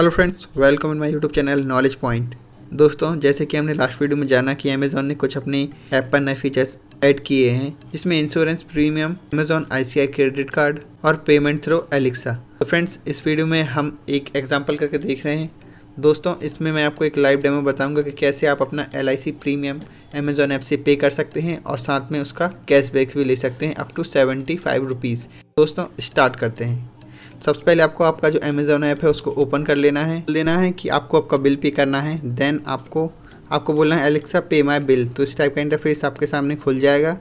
hello friends welcome in my YouTube channel knowledge point दोस्तों जैसे कि हमने लास्ट वीडियो में जाना कि अमेज़ॉन ने कुछ अपने ऐप पर नए फीचर्स ऐड किए हैं जिसमें insurance premium Amazon I credit card और पेमेंट थ्रो एलेक्सा तो फ्रेंड्स इस वीडियो में हम एक एग्जाम्पल करके देख रहे हैं दोस्तों इसमें मैं आपको एक लाइव डेमो बताऊंगा कि कैसे आप अपना एल प्रीमियम अमेज़ॉन ऐप से पे कर सकते हैं और साथ में उसका कैशबैक भी ले सकते हैं up to seventy five rupees दोस्तों स्टार्ट करते हैं सबसे पहले आपको आपका जो अमेज़ोन ऐप है उसको ओपन कर लेना है लेना है कि आपको आपका बिल पे करना है देन आपको आपको बोलना है एलेक्सा पे माई बिल तो इस टाइप का इंटरफेस आपके सामने खुल जाएगा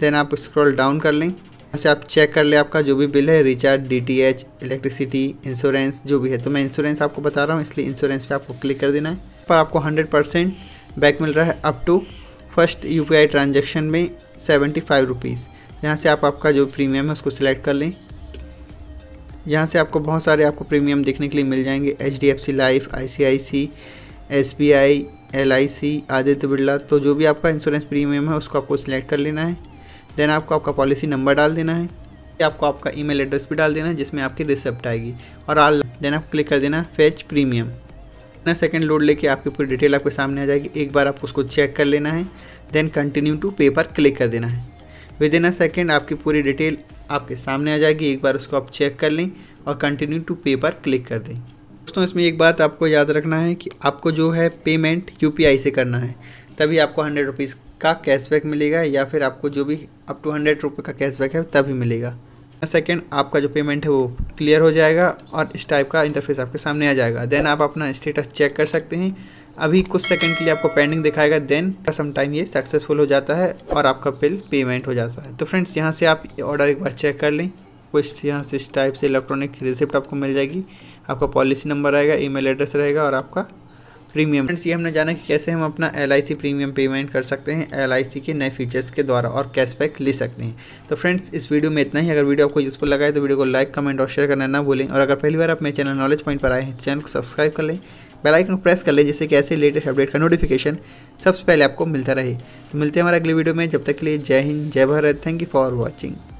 देन आप स्क्रॉल डाउन कर लें यहाँ से आप चेक कर लें आपका जो भी बिल है recharge D T H electricity insurance जो भी है तो मैं इंश्योरेंस आपको बता रहा हूँ इसलिए इंश्योरेंस पे आपको क्लिक कर देना है पर आपको 100 परसेंट बैक मिल रहा है up to first U P I transaction में सेवेंटी फाइव रुपीज़ यहाँ से आप आपका जो प्रीमियम है उसको सिलेक्ट कर लें यहाँ से आपको बहुत सारे आपको प्रीमियम देखने के लिए मिल जाएंगे H D F C life I C I C S B I L I सी आदित्य बिरला तो जो भी आपका इंश्योरेंस प्रीमियम है उसको आपको सिलेक्ट कर लेना है देन आपको आपका पॉलिसी नंबर डाल देना है आपको आपका ईमेल एड्रेस भी डाल देना है जिसमें आपकी रिसिप्ट आएगी और आल देन आप क्लिक कर देना फेच प्रीमियम ना सेकेंड लोड लेके आपकी पूरी डिटेल आपके सामने आ जाएगी एक बार आपको उसको चेक कर लेना है then continue to paper click कर देना है विद इन अ सेकेंड आपकी पूरी डिटेल आपके सामने आ जाएगी एक बार उसको आप चेक कर लें और कंटिन्यू टू पे पर क्लिक कर दें दोस्तों इसमें एक बात आपको याद रखना है कि आपको जो है पेमेंट यू से करना है तभी आपको हंड्रेड रुपीज़ का कैशबैक मिलेगा या फिर आपको जो भी अप टू हंड्रेड रुपये का कैशबैक है तभी मिलेगा सेकेंड आपका जो पेमेंट है वो क्लियर हो जाएगा और इस टाइप का इंटरफेस आपके सामने आ जाएगा देन आप अपना स्टेटस चेक कर सकते हैं अभी कुछ सेकंड के लिए आपको पेंडिंग दिखाएगा देन सम टाइम ये सक्सेसफुल हो जाता है और आपका बिल पेमेंट हो जाता है तो फ्रेंड्स यहाँ से आप ऑर्डर एक बार चेक कर लें कुछ यहाँ से इस टाइप से इलेक्ट्रॉनिक रिसिप्ट आपको मिल जाएगी आपका पॉलिसी नंबर रहेगा ई एड्रेस रहेगा और आपका प्रीमियम फ्रेंड्स ये हमने जाना कि कैसे हम अपना एल प्रीमियम पेमेंट कर सकते हैं एल के नए फीचर्स के द्वारा और कैशबैक ले सकते हैं तो फ्रेंड्स इस वीडियो में इतना ही अगर वीडियो आपको यूज़फुल लगा है तो वीडियो को लाइक कमेंट और शेयर करना ना भूलें और अगर पहली बार आप मेरे चैनल नॉलेज पॉइंट पर आए हैं चैनल तो को सब्सक्राइब कर लें बेल आइकन प्रेस कर लें जैसे कि ऐसे लेटेस्ट अपडेट का नोटिफिकेशन सबसे पहले आपको मिलता रहे तो मिलते हैं हमारे अगले वीडियो में जब तक के लिए जय हिंद जय Bharat thank you for watching